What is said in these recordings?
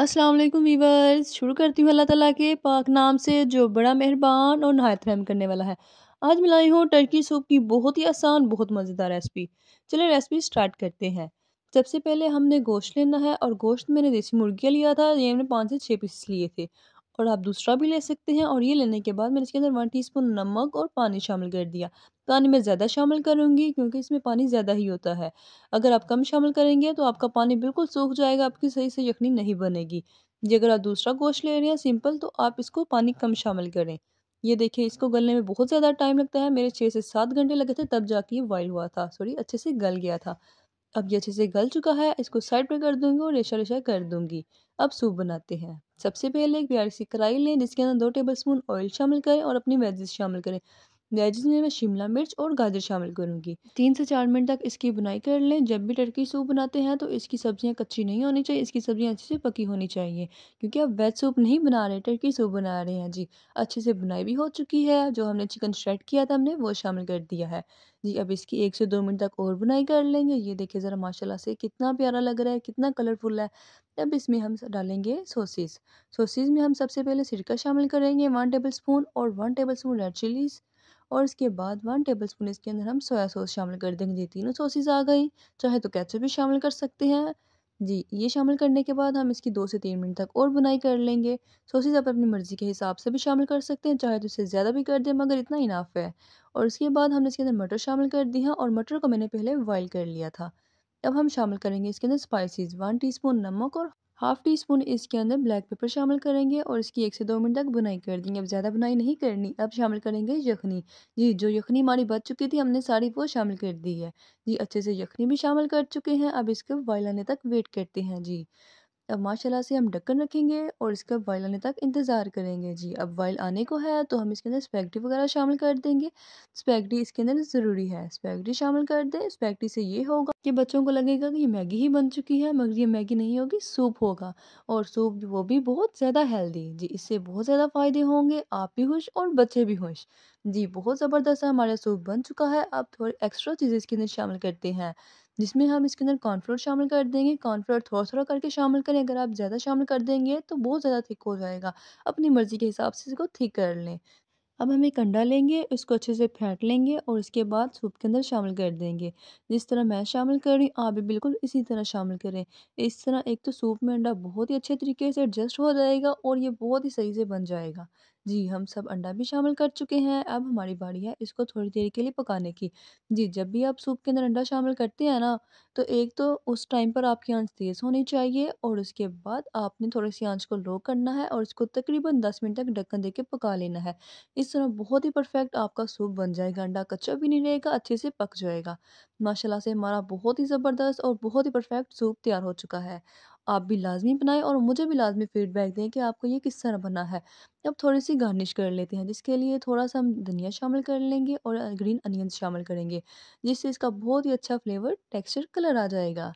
अस्सलाम वालेकुम वीवर्स शुरू करती हूँ अल्लाह ताला के पाक नाम से जो बड़ा मेहरबान और नहायत रहम करने वाला है आज मैं लाई हूँ टर्की सूप की बहुत ही आसान बहुत मज़ेदार रेसिपी चलिए रेसिपी स्टार्ट करते हैं सबसे पहले हमने गोश्त लेना है और गोश्त मैंने देसी मुर्गियाँ लिया था ये मैंने पाँच से छः पीस लिए थे और आप दूसरा भी ले सकते हैं और ये लेने के बाद मैंने इसके अंदर वन टीस्पून नमक और पानी शामिल कर दिया पानी मैं ज़्यादा शामिल करूँगी क्योंकि इसमें पानी ज़्यादा ही होता है अगर आप कम शामिल करेंगे तो आपका पानी बिल्कुल सूख जाएगा आपकी सही से यखनी नहीं बनेगी ये अगर आप दूसरा गोश्त ले रहे हैं सिंपल तो आप इसको पानी कम शामिल करें ये देखिए इसको गलने में बहुत ज़्यादा टाइम लगता है मेरे छः से सात घंटे लगे थे तब जाके ये बॉयल हुआ था सॉरी अच्छे से गल गया था अब ये अच्छे से गल चुका है इसको साइड पर कर दूंगी और रेशा रेशा कर दूंगी अब सूप बनाते हैं सबसे पहले एक प्यारी सी कढ़ाई लें जिसके अंदर दो टेबल स्पून ऑयल शामिल करें और अपनी वेजेस शामिल करें जिसमें मैं शिमला मिर्च और गाजर शामिल करूँगी तीन से चार मिनट तक इसकी बुनाई कर लें जब भी टर्की सूप बनाते हैं तो इसकी सब्ज़ियाँ कच्ची नहीं होनी चाहिए इसकी सब्ज़ियाँ अच्छे से पकी होनी चाहिए क्योंकि आप वेज सूप नहीं बना रहे टर्की सूप बना रहे हैं जी अच्छे से बुनाई भी हो चुकी है जो हमने चिकन श्रेड किया था हमने वो शामिल कर दिया है जी अब इसकी एक से दो मिनट तक और बुनाई कर लेंगे ये देखिए ज़रा माशाला से कितना प्यारा लग रहा है कितना कलरफुल है अब इसमें हम डालेंगे सोसेस सोसेस में हम सबसे पहले सिरका शामिल करेंगे वन टेबल स्पून और one tablespoon red chillies और इसके बाद वन टेबल स्पून इसके अंदर हम सोया सॉस शामिल कर देंगे जी तीनों सॉसेज आ गई चाहे तो कैचअप भी शामिल कर सकते हैं जी ये शामिल करने के बाद हम इसकी दो से तीन मिनट तक और बुनाई कर लेंगे सॉसेज आप अपनी मर्ज़ी के हिसाब से भी शामिल कर सकते हैं चाहे तो इससे ज़्यादा भी कर दें मगर इतना इनाफ है और उसके बाद हमने इसके अंदर मटर शामिल कर दी है और मटर को मैंने पहले बॉयल कर लिया था अब हम शामिल करेंगे इसके अंदर स्पाइसेस वन टीस्पून नमक और हाफ़ टी स्पून इसके अंदर ब्लैक पेपर शामिल करेंगे और इसकी एक से दो मिनट तक बुनाई कर देंगे अब ज़्यादा बुनाई नहीं करनी अब शामिल करेंगे यखनी जी जो यखनी हमारी बच चुकी थी हमने सारी वो शामिल कर दी है जी अच्छे से यखनी भी शामिल कर चुके हैं अब इसके बॉयल आने तक वेट करते हैं जी अब माशाल्लाह से हम ढक्कन रखेंगे और इसका बॉयल आने तक इंतज़ार करेंगे जी अब बॉयल आने को है तो हम इसके अंदर स्पैगडी वगैरह शामिल कर देंगे स्पैगडी इसके अंदर ज़रूरी है स्पैगडी शामिल कर दें स्पैगडी से ये होगा कि बच्चों को लगेगा कि ये मैगी ही बन चुकी है मगर ये मैगी नहीं होगी सूप होगा और सूप वो भी बहुत ज़्यादा हेल्दी जी इससे बहुत ज़्यादा फ़ायदे होंगे आप भी खुश और बच्चे भी खुश जी बहुत ज़बरदस्त है हमारा सूप बन चुका है अब थोड़ी एक्स्ट्रा चीज़ें इसके अंदर शामिल करते हैं जिसमें हम इसके अंदर कॉर्नफ्लोर शामिल कर देंगे कॉर्नफ्लोर थोड़ा थोड़ा करके शामिल करें अगर आप ज़्यादा शामिल कर देंगे तो बहुत ज़्यादा थिक हो जाएगा अपनी मर्ज़ी के हिसाब से इसको थिक कर लें अब हम एक अंडा लेंगे इसको अच्छे से फेंट लेंगे और इसके बाद सूप के अंदर शामिल कर देंगे जिस तरह मैं शामिल कर रही हूँ आप भी बिल्कुल इसी तरह शामिल करें इस तरह एक तो सूप में अंडा बहुत ही अच्छे तरीके से एडजस्ट हो जाएगा और ये बहुत ही सही से बन जाएगा जी हम सब अंडा भी शामिल कर चुके हैं अब हमारी बारी है इसको थोड़ी देर के लिए पकाने की जी जब भी आप सूप के अंदर अंडा शामिल करते हैं ना तो एक तो उस टाइम पर आपकी आंच तेज़ होनी चाहिए और उसके बाद आपने थोड़ी सी आंच को लो करना है और इसको तकरीबन दस मिनट तक ढक्कन दे के पका लेना है इस तरह बहुत ही परफेक्ट आपका सूप बन जाएगा अंडा कच्चा भी नहीं रहेगा अच्छे से पक जाएगा माशाल्लाह से हमारा बहुत ही ज़बरदस्त और बहुत ही परफेक्ट सूप तैयार हो चुका है आप भी लाजमी बनाएं और मुझे भी लाजमी फ़ीडबैक दें कि आपको ये किस तरह बना है अब थोड़ी सी गार्निश कर लेते हैं जिसके लिए थोड़ा सा हम धनिया शामिल कर लेंगे और ग्रीन अनियन शामिल करेंगे जिससे इसका बहुत ही अच्छा फ्लेवर टेक्स्चर कलर आ जाएगा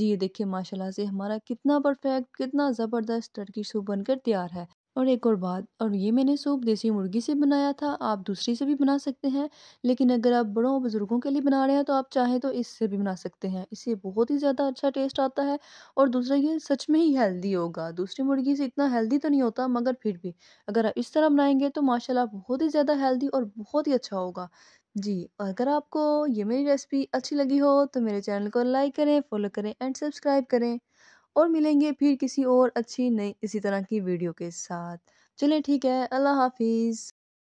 जी ये देखिए माशाल्लाह से हमारा कितना परफेक्ट कितना ज़बरदस्त टर्की सूप बनकर तैयार है और एक और बात और ये मैंने सूप देसी मुर्गी से बनाया था आप दूसरी से भी बना सकते हैं लेकिन अगर आप बड़ों बुज़ुर्गों के लिए बना रहे हैं तो आप चाहें तो इससे भी बना सकते हैं इससे बहुत ही ज़्यादा अच्छा टेस्ट आता है और दूसरा ये सच में ही हेल्दी होगा दूसरी मुर्गी से इतना हेल्दी तो नहीं होता मगर फिर भी अगर आप इस तरह बनाएंगे तो माशाला बहुत ही ज़्यादा हेल्दी और बहुत ही अच्छा होगा जी अगर आपको ये मेरी रेसिपी अच्छी लगी हो तो मेरे चैनल को लाइक करें फॉलो करें एंड सब्सक्राइब करें और मिलेंगे फिर किसी और अच्छी नई इसी तरह की वीडियो के साथ चलिए ठीक है अल्लाह हाफिज़